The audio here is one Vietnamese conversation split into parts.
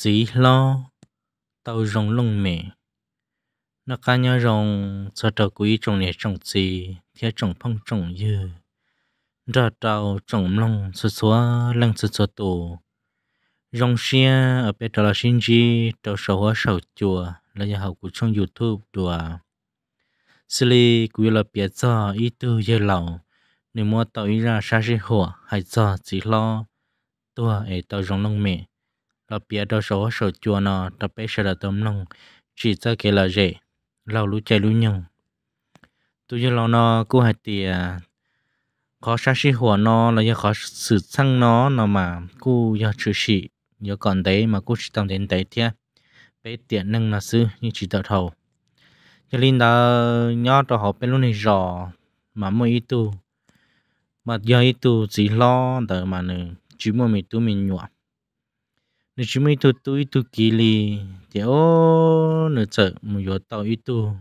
chỉ lo tàu rong lông mẹ nó cá nhau rong cho tàu quý trồng nè trồng chỉ theo trồng phong trồng dừa, ra tàu trồng lông xua xua lăng xua xua tổ rong xe ở bên đó là xin gì tàu sầu hoa sầu chùa là nhà học của trong youtube đùa xử lý quý là biết cho ý tư dư lầu nếu mua tàu ý ra xa xe hỏa hãy cho chỉ lo tua ấy tàu rong lông mẹ là bia đó số số chua nó tập bê sờ là tôm nông chỉ cho cái là dễ lâu lũ chạy lũ nhung tôi cho lâu nó cô hạt tiền à, khó sát nó, là do khó sự sang nó nó mà cô do chữ sĩ do còn đấy mà cô chỉ tâm đến đấy thế bé tiền nâng là sư như chỉ tờ thầu cho nên đó nhớ cho họ bên luôn này rõ mà mỗi ít tu mà do ít tu chỉ lo đỡ mà nữa chỉ mỗi mình tu mình nhọ nếu chúng mình tu tu tu kỳ li thì ô nửa chợ một vào tàu ít tu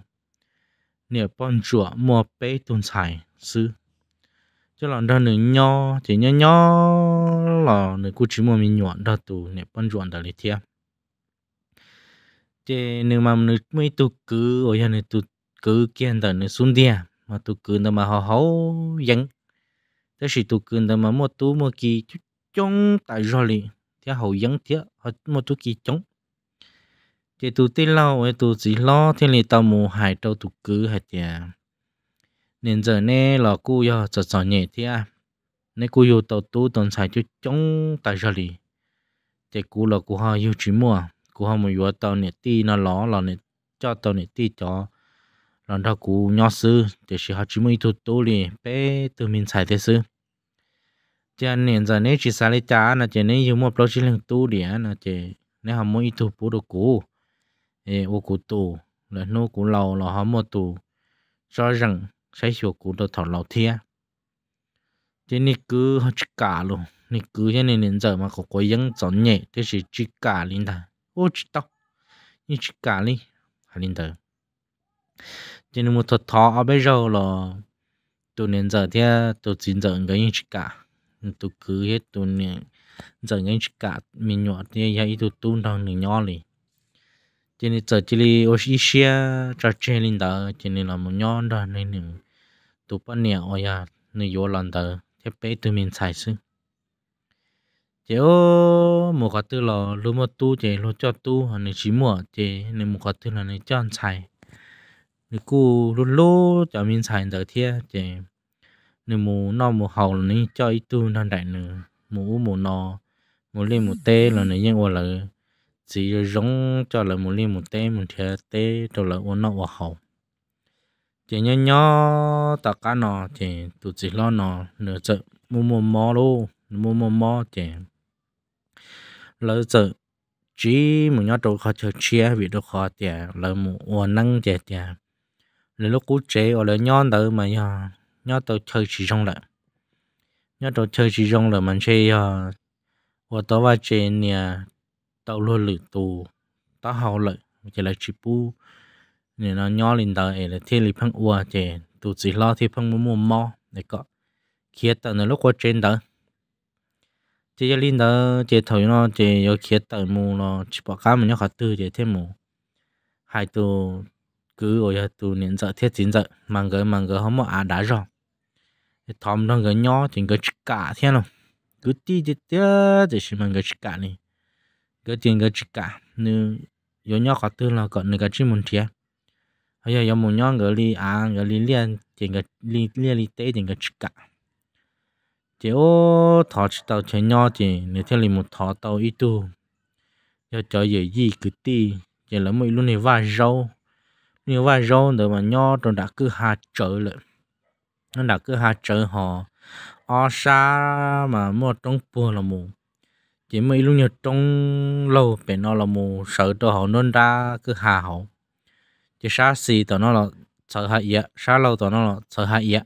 nửa bọn chùa mua bê tôn xài sư cho là đó nửa nho thì nho nho là nửa cũng chỉ mua mình nhọn đó tu nửa bọn chùa đó là thiệp thì nếu mà nửa mấy tu cứ ở nhà nửa tu cứ kiên tờ nửa xuống đi mà tu cứ nửa mà hào hấu dặn thế thì tu cứ nửa mà mua tu mua kỳ chung tại rồi chia hậu dân thiết họ một chút kỳ chống chỉ tụ tê lâu ấy tụ chỉ lo thiên lý tao mù hải trâu tụ cứ hạt nhà nên giờ nè lò cu yo sợ sợ nhẹ thế à nè cu yo tàu tu tồn xài chút chống tại giờ đi chỉ cu lò cu họ yêu chỉ mua cu họ mua yo tàu nè ti nó ló lò nè cho tàu nè ti cho lần đó cu nhỏ sư chỉ họ chỉ mua tụ tu liền bé tự mình xài thế sư cho nên giờ nếu chỉ xài lấy trả là chỉ nếu dùng một lô chỉ lên tu địa là chỉ nếu họ muốn ít tu bù đồ cũ ê ô cũ tu là nô cũ lâu là họ mua tu cho rằng sẽ sửa cũ đồ thọ lâu thia cho nên cứ họ chỉ cả luôn nên cứ cho nên hiện giờ mà có có dân chọn nhẹ thì chỉ chỉ cả linh ta ô chỉ tao như chỉ cả đi hay linh tới cho nên một thuật thọ bây giờ là tụi nên giờ thì tụi chín giờ cái như chỉ cả tu cứ hết tu nè giờ ngay cả mình nhỏ thì hay tu tu đâu nè nhỏ lì cho nên giờ chỉ li Oasia cho chơi lên đó cho nên là một nhọ đó nên nè tu bắt nè ôi à nè vô lần đó thế bé tụi mình xài xứ chế ô một cái tư là lúc mà tu chế lúc cho tu hoặc là chỉ mua chế nên một cái tư là nên chọn ăn xài nếu cô lúc lúc cho mình xài được thì chế nếu mù nó mù hầu là ní cho ít tu nó đại nữa mù mù nó mù lên mù tê là này nhưng là chỉ giống cho là mù lên mù tê mù thia tê cho là uốn nó hầu chỉ nhớ nhớ tất cả nó chỉ tụ chỉ lo nó nửa chợ mù mù mò luôn mù mù mò chỉ lỡ chợ chỉ mù nhớ đồ khó chơi chia vì đồ khó tiền lỡ mù uốn năng tiền tiền lỡ lúc cú chế ở lỡ nhon tới mà nhờ nhớ tôi chơi chỉ trong lại nhớ tôi chơi chỉ trong là mình chơi à và tôi vào chơi nè tàu luôn lử tù tao hậu lợi chỉ là chỉ bu nên nó nhỏ lên tàu ấy là thiên lý phăng ua chơi tù chỉ lo thì phăng mua mua mò để có kia tàu nó lúc qua trên tàu chỉ cho lên tàu chơi thổi nó chơi có kia tàu mua nó chỉ bỏ cá mình nhớ khát tư chỉ thêm mua hai tụ cứ ở tụ nên giờ thiết chính giờ mang cái mang cái không mà à đá rồi thòm nó cái nhỏ thì cái cả thế nào cứ tí tí tí thì xem mình cái cả này cái tiền cái cả nếu yo nhỏ khó tư là còn cái chỉ muốn thiệt hay là có muốn nhỏ cái li à cái li liên tiền cái li liên li tế tiền cái cả chỉ ô thọ chỉ tàu chơi nhỏ thì nếu theo li một thọ tàu ít tu yo cho gì gì cứ tí chỉ là mỗi lúc này vài rau nếu vài rau thì mà nhỏ trong đã cứ hạ trở lại nó là cứ hai trời họ o xa mà mua trong bùa là mù chỉ mấy lúc như trong lâu bên nó là mù sợ cho họ nôn ra cứ hà họ chỉ xa xì tụi nó là sợ hại yết xa lâu tụi nó là sợ hại yết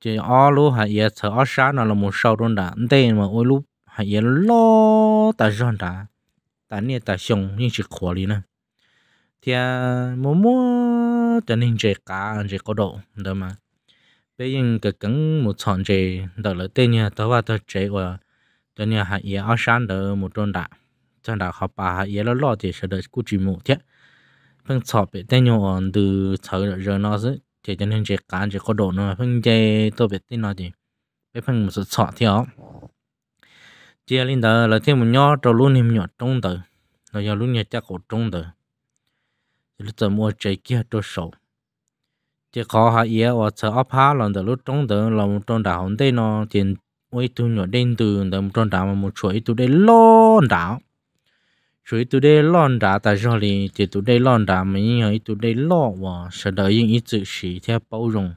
chỉ o lúc hại yết sợ o xa nó là mù sâu trong đã nên mà ôi lúc hại yết lo ta rơn đã ta nè ta xong nhưng chỉ khó đi nè thì mua mua cho nên chỉ cá chỉ có độ được mà bây giờ cái cứng một chọn chế đó là tên nhà tao vào tao chế và tao nhà hạ yếu áo sáng đó một tròn đạn tròn đạn học bà hạ yếu lo lo thì sẽ được cú chỉ một thế phân chọn bị tên nhau từ chờ đợi giờ nó sẽ chế cho nên chỉ cán chỉ có đồ nó phân chế tôi bị tên nó thì bị phân một sự chọn theo chia lên đó là thêm một nhỏ trâu luôn thêm nhỏ trong tờ rồi giờ luôn nhà chắc cổ trong tờ lúc giờ mua chế kia trâu sầu chỉ có hạ ý ở chợ ấp há lần đầu lúc trong đó là một trong đảo hôm đây nó tiền ôi tu nhỏ đen từ đó một trong đảo mà một chuỗi tu đây lon đảo chuỗi tu đây lon đảo tại sao thì chỉ tu đây lon đảo mình nhớ tu đây lo và sợ đợi những ý chữ sĩ theo bao dung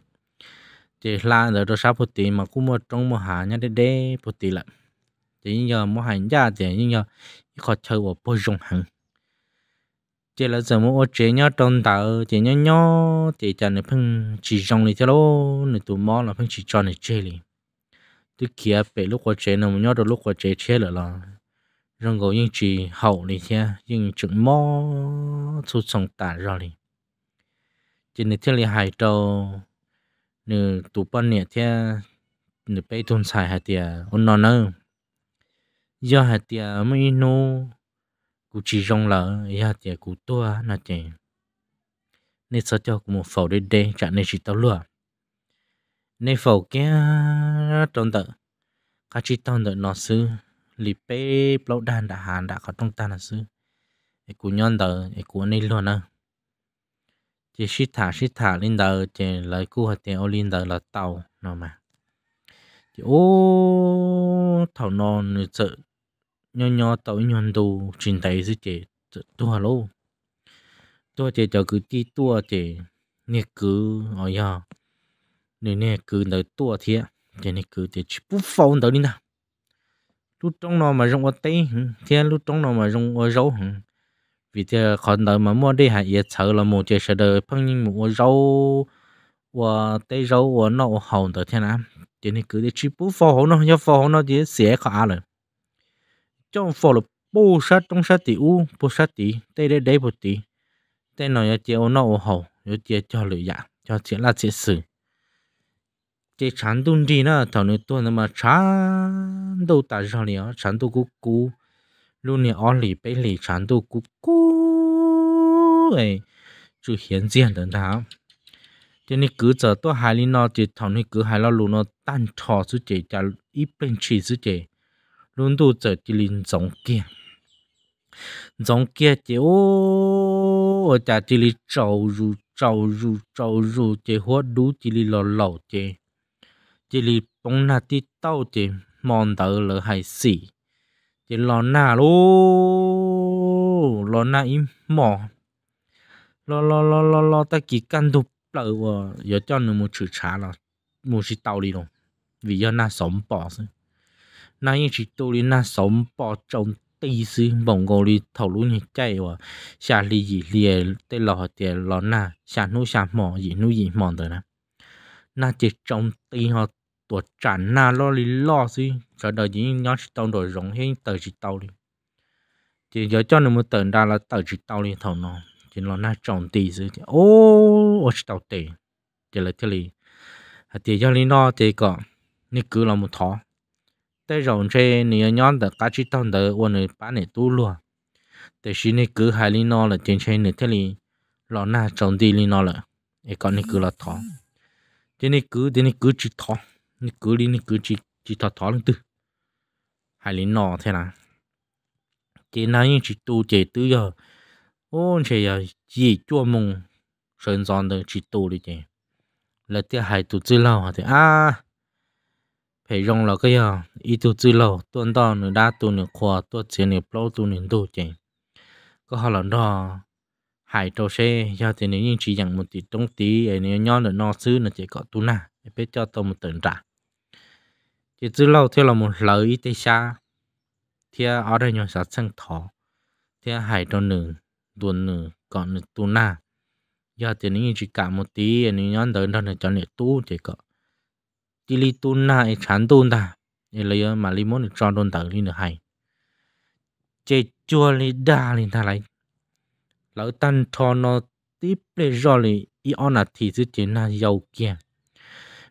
chỉ là đó đó sao phật tỷ mà cũng một trong một hạ nhá đây đây phật tỷ lại chỉ nhờ một hành gia chỉ nhờ khó chơi và bao dung hẳn chỉ là giờ mua chế nhá tròn tạo chế nhá nhó thì chả này phăng chỉ trong này thôi lô này tụi mò là phăng chỉ cho này chế liền tôi kia về lúc qua chế nó nhó được lúc qua chế chế là là rong gấu nhưng chỉ hậu này thế những chừng mò thu sòng tản ra liền chỉ này thế là hai trâu nửa tụi bọn này thế nửa bây thôn xài hai tiền, ôn nó nơ do hai tia mới nô cụ chỉ rong là ya chị cụ tua là chị nên sao cho một phẩu đến đây chả nên chỉ tao lừa nên phẩu kia trong tờ các chị tao đợi nó sư lì bê lâu đàn đã hàn đã có trong ta là sư ấy cụ nhon tờ ấy cụ nên luôn à chị xí thả xí thả lên tờ chị lấy cụ hạt tiền ô lên tờ là tàu nó mà chị ô thảo non sợ nhỏ nhỏ tàu nhon đồ truyền tay dưới chế tua lô tua chế cho cứ chi tua chế nè cứ ở nhà nè nè cứ đợi tua thiệt chế nè cứ chế chỉ bút phong đợi đi nào lúc trong nó mà rong ở tây thiệt lúc trong nó mà rong ở râu vì thế còn đợi mà mua đi hạt yết sợ là một chế sợ đợi phong nhưng mua râu và tây râu và nó hồng đợi thế nào chế nè cứ chế chỉ bút phong nó nhớ phong nó chế sẽ khó rồi trong phổ lục bù sát trong sát tỷ u bù sát tỷ tê đê đê bù tỷ tê nó yếu tiêu nó ô hậu yếu tiêu cho lửa dạ cho chỉ là chỉ sử chỉ chán tuân đi nữa thầu nữa nà mà chán đâu tại sao liền chán tu cú cú luôn nè ở lì bê lì chán tu cú cú ấy chú hiển diện đến đó cho nên cứ giờ tôi hai lý nó chỉ thầu nên cứ hai lo lù nó tan trò suốt chỉ chả ít bên chỉ suốt chỉ luôn đủ trở đi lên giống kia giống kia chỉ ô chả chỉ li trầu ru trầu ru trầu ru chỉ hoa đủ chỉ li lò lẩu chỉ chỉ li bông na ti tao chỉ mòn tờ lỡ hay xỉ chỉ lò na lô lò na im mò lò lò lò lò lò ta chỉ căn đủ lỡ giờ cho nó một chữ trả là một chữ tao rồi vì do na sống bỏ 那一直都哩那 sống bỏ trong tí sư bỗng ngô đi thầu lũ nhị chạy và xa lì dị lìa tê lò tiền lò nà xa nụ xa mỏ dị nụ dị mòn tới nè nà chỉ trong tí họ tuột tràn nà lo lì lo sư cho đời dị nhó chỉ tông đổi rộng hết tờ chỉ tàu đi chỉ cho nó một tờ đa là tờ chỉ tàu đi thầu nó chỉ lò nà trong tí sư ô ô chỉ tàu tê chỉ là thế lì hạt tiền cho nó thì có nên cứ là một thó tới rộng xe nè nhon tờ cá chi tông tờ uốn nè bán nè tu luôn tới xí nè cứ hai linh nó là trên xe nè thế li lọ na trồng đi linh nó là ấy còn nè cứ là thọ trên nè cứ trên nè cứ chỉ thọ nè cứ đi nè cứ chỉ chỉ thọ thọ lên tư hai linh nó thế nào trên này chỉ tu chế tư giờ ôn chế giờ chỉ chua mông sơn giòn tờ chỉ tu đi chế là thứ hai tu chưa lâu hả thế à phải rong là cái gì? Ờ, ít tu chữ lâu tuần đó nửa đa tu nửa khoa tu chỉ nửa lâu tu nửa tu chỉ có họ là đó hải tàu xe do thì nếu như chỉ rằng một tí trong tí ấy nếu nhon là nó xứ là chỉ có tu na biết cho tôi một tấn trả chỉ chữ lâu theo là một lời ít tay xa thì ở đây nhau sát sang thọ thì hải tàu nửa tuần nửa còn nửa tu na do thì nếu như chỉ cả một tí ấy nếu nhon tới đó là cho nửa tu chỉ có chỉ li tu na chán tu ta lấy ờ, mà li muốn cho đôn tử đi được hay chế chua li đa li ta lấy lỡ tan cho nó tiếp lấy rồi li y on là thì chứ chỉ na dầu kia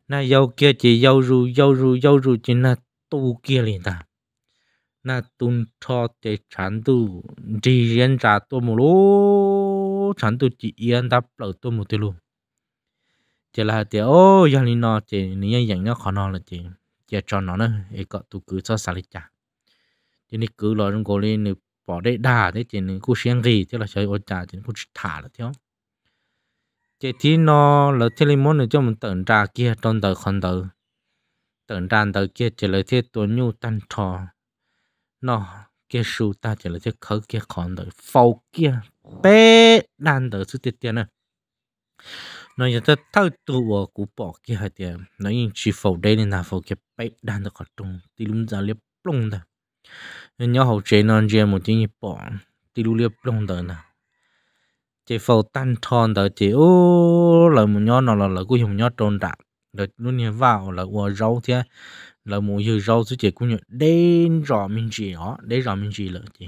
na dầu kia chỉ dầu ru dầu ru dầu ru chỉ na tu kia li ta na tun cho chế chán tu chỉ yên trả tu mù lô chán tu chỉ yên đáp lỡ tu mù tu luôn chỉ là thì ô giờ linh nó chỉ nếu như nó khó nó là chỉ chỉ cho nó nó, ấy có tụ cứ cho xả lịch trả chỉ nên cứ lo trong cô lên nếu bỏ đấy đà thế chỉ nên cứ xem gì thế là chơi ôn trả chỉ cứ thả là thiếu chỉ thì nó là thế linh muốn cho mình tưởng ra kia trong đời còn đời tưởng ra đời kia chỉ là thế tuấn nhu tan trò nó kia su ta chỉ là thế khởi kia còn đời phâu kia bé đàn đời sự tiệt tiền này nó giờ ta thâu tu ở cú bỏ kia hai tiền nó nhìn chỉ phổ đây nên là phổ cái bay đan được còn tung tí lúc ra liếp plong đó nên nhớ hậu chế non chơi một tiếng nhịp bỏ tí lún liếp plong đó nè chế phổ tan thon đó chế ô là một nhớ nó là là cú dùng nhớ trôn đạp rồi lúc nhớ vào là qua rau thế là một giờ rau chứ chế cũng nhớ đến rõ mình chỉ họ đến rõ mình chỉ là chế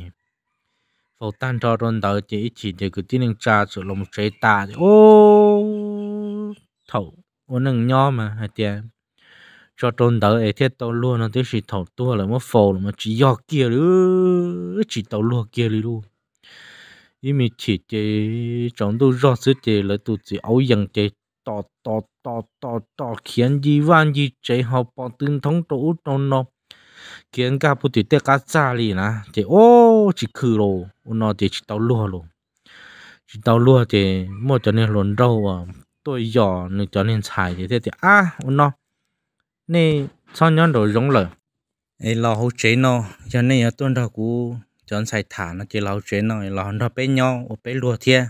phổ tan thon đó chế chỉ chế cứ tiếng cha rồi lòng chế ta ô thầu có nâng nho mà hay tiền cho trôn tớ ấy thiết tao luôn nó tới chỉ thầu tua là mất phổ là mà chỉ do kia nữa chỉ tao luôn kia đi luôn ý mình chỉ chỉ trong tôi rõ sự chỉ là tôi chỉ ấu dần chỉ to to to to to khiến gì van gì chỉ học bọn tương thống tổ trong nó khiến cả bộ tuyệt cả xa đi nà thì ô chỉ khử rồi nó thì chỉ tao lúa luôn, chỉ tao lúa thì mua cho nên lồn rau à tôi giỏ nó cho nên xài thì thế thì à nó nè sau nhóm đồ giống lời ấy lo hỗ chế nó cho nên ở tuần đầu cũ cho xài thả nó chỉ lo hỗ chế nó lo nó bé nhau ở bé lúa thiê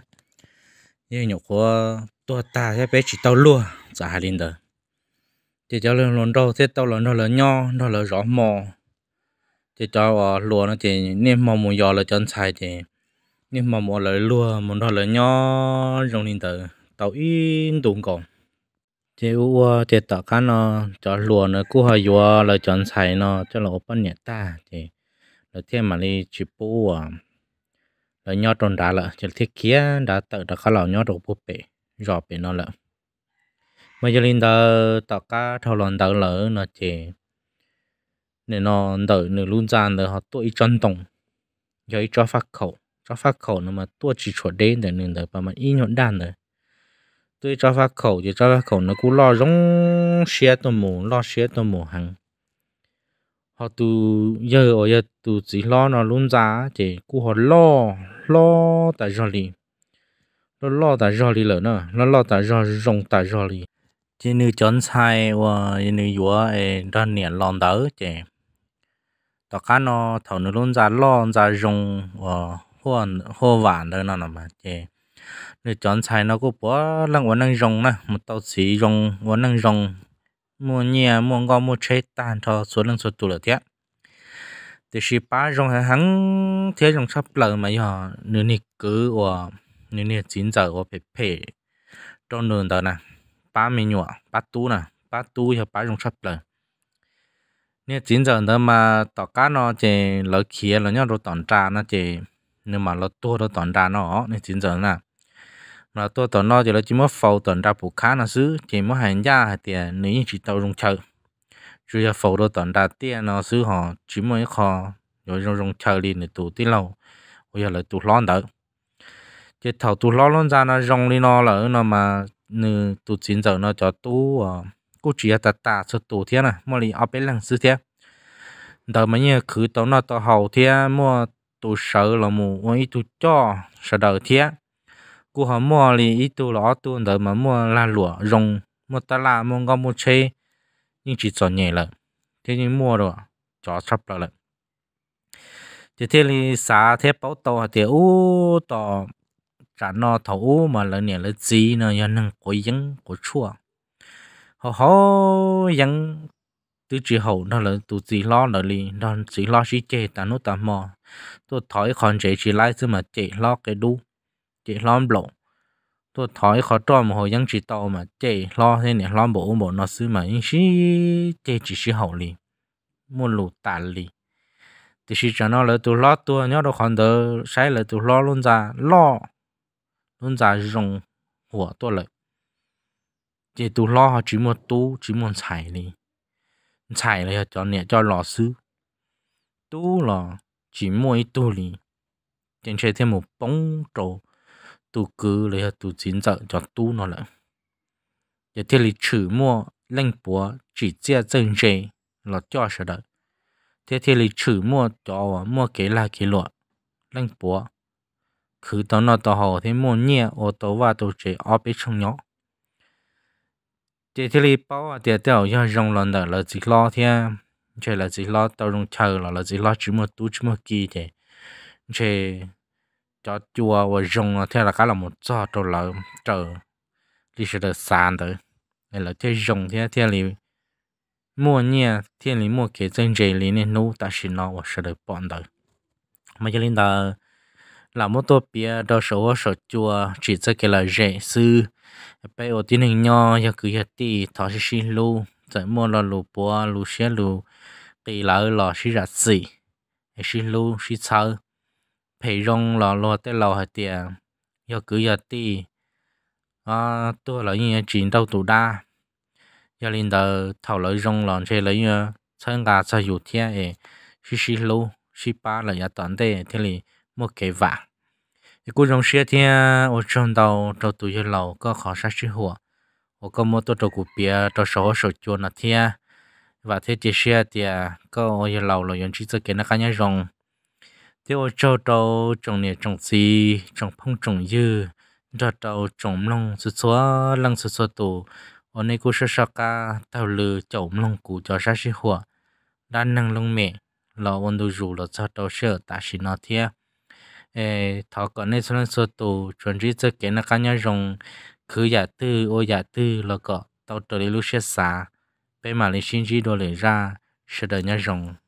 như nhục của tôi ta sẽ bé chỉ tao lúa giả dạ, linh đời chỉ cho lên lòn đâu thế tao lòn nó là nho nó là rõ mò chỉ ờ, cho lúa nó chỉ nên mò mù giò là cho xài thì nên mò mò là lúa mò nó là nho rong linh đời tàu in đúng còn chế u chế tàu cá nó cho lùa nó cứ hơi vừa là chọn xài nó cho là open nhẹ ta thì là thêm mà đi chụp bu à là nhau tròn đá là chỉ thiết kia đã tự đã khá là nhau đồ bút bể rõ bể nó là bây giờ linh đó tàu cá thâu lòn tàu lỡ nó chế nên nó đỡ nên luôn gian được họ tuổi chân tổng giới cho phát khẩu cho phát khẩu nó mà tua chỉ chuột đến để nên đỡ mà in nhọn đan rồi tôi cho phát khẩu thì cho phát khẩu nó cũng lo giống xe tôm mù lo xe tôm mù hàng họ tu giờ ở giờ tu chỉ lo nó luôn giá thì cũng họ lo lo tại rồi đi nó lo tại rồi đi lỡ nữa nó lo tại rồi rong tại rồi đi chỉ như chọn sai và như vừa ra nền lon đỡ chỉ tất cả nó thầu nó luôn giá lo giá rong và hoa hoa vàng đó nó mà chỉ để chọn xài nó có bỏ lăng quán năng rong nè một tàu xì rong quán năng rong mua nhà mua ngon mua chế tan cho số năng số tụ là thế thì chỉ ba rong hàng hắn thế rong sắp lờ mà giờ nửa nị cứ của nửa nị chín giờ của phải phải trong nửa đó nè ba mươi nhọ ba tú nè ba tú giờ ba rong sắp lờ nè chín giờ đó mà tàu cá nó chỉ lỡ kia là nhau rồi tòn trà nó chỉ nhưng mà nó tua nó tòn trà nó nè chín giờ nè là tôi tỏ nó chỉ là chỉ mất phẫu tận ra bù khá là xứ chỉ mất hàng gia hay tiền à, nếu như chỉ tàu rong chờ chủ yếu phẫu đồ tận ra tiền nó xứ họ chỉ mới kho, rồi rong rong chờ đi để tụ tí lâu bây giờ là tụ lon đỡ cái thầu tụ lon lon ra nó rong đi nó là nó mà nữ tụ chín giờ nó cho tụ cô chỉ là tạt cho tụ thế này mỗi đi ở bên lăng xứ thế đó mà như cứ tàu nó tàu hậu thế mua tụ sợ là mua ít tụ cho sợ đỡ thế cô họ mua lì ít tu lọ tu đỡ mà mua la lụa rồng mua ta là mua ngon mua chê nhưng chỉ chọn nhẹ là thế nhưng mua rồi chó sắp là lợn thì thế thì xả thế bảo tàu thì u tàu trả nó thấu mà là nè là gì nó nhân năng của dân của chùa họ họ dân từ chỉ hậu nó là tụ chỉ lo là li nó chỉ lo chỉ chê ta nó ta mò tôi thói còn chế chỉ lại chứ mà chế lo cái đu chỉ lon bộ tôi thói khó cho mà hồi dân chỉ tàu mà chạy lo thế này lon bộ bộ nó xứ mà nhưng xí chạy chỉ xí hậu liền mua lụt tạt liền thì xí cho nó là tôi lo tôi nhớ được còn đỡ sai là tôi lo luôn ra lo luôn ra rồng của tôi lại chỉ tôi lo họ chỉ muốn tu chỉ muốn xài đi xài là cho nè cho lò xứ tu là chỉ mua ít tu đi trên xe thêm một bóng trầu tu cứ lấy hạt tu chín giờ chọn tu nó lại giờ thiên lý trừ mua lên búa chỉ chia chân dễ là cho sợ đợi thế thiên lý trừ mua cho mua kế là kế lụa lên búa cứ tao nó tao hồ thế mua nhẹ ô tô và tàu chế ở bên trong nhỏ thế thiên lý bảo à thế tao giờ rong lần đời là chỉ lo thế chỉ là chỉ lo tao rong chờ là là chỉ lo chỉ mua tu chỉ mua kỳ thế chỉ cho chùa và dùng ờ, theo là cái là một cho trò là chờ đi sẽ được sàn tới đây là theo dùng theo theo lý mua nhẹ theo lý mua cái chân dây lý nên nấu ta xin nó và sẽ được bọn tới mà cho nên là là một tổ bia đó số số chùa chỉ cho cái là dễ sư bây giờ tiến hành nhau cho cứ hết đi thọ sẽ xin lưu rồi mua là lù bùa lù xe lù thì là lò xí ra xì xin lưu xin sao phải rong lò lò tới lò hạt tiệt giờ cứ giờ ti à tôi là như chuyện đâu tụ đa giờ lên đầu thầu lấy rong lò chơi lấy ờ, sang gà chơi dụ thế ấy xí xí lô xí ba là giờ tận đây thế này một cái vả cô rong xe thì ở trong đầu đầu tụ giờ lò có khó sát chữ hùa ở có một tôi đầu cụ bia đầu số số chuột là thế và thế chỉ xe thì có ở giờ lầu là những chiếc cái nó cá nhân rong tiêu cho đầu trồng nè trồng xì trồng phong trồng dư cho đầu trồng lông sơ xóa lăng sơ xóa tù ở nơi cô sơ sơ ca tàu lư chồng lông cũ cho ra sĩ hùa đa năng lông mẹ lò ôn đồ rủ lò cho đầu sơ ta sĩ nó thia ê thọ có nơi sơ lăng sơ tù chuẩn trí cho kế nó cá nhau rồng cứ giả tư ô giả tư lò cọ tàu trở lý lúc sơ xá bên mà lên xin trí đồ lệ ra sơ đời nhau rồng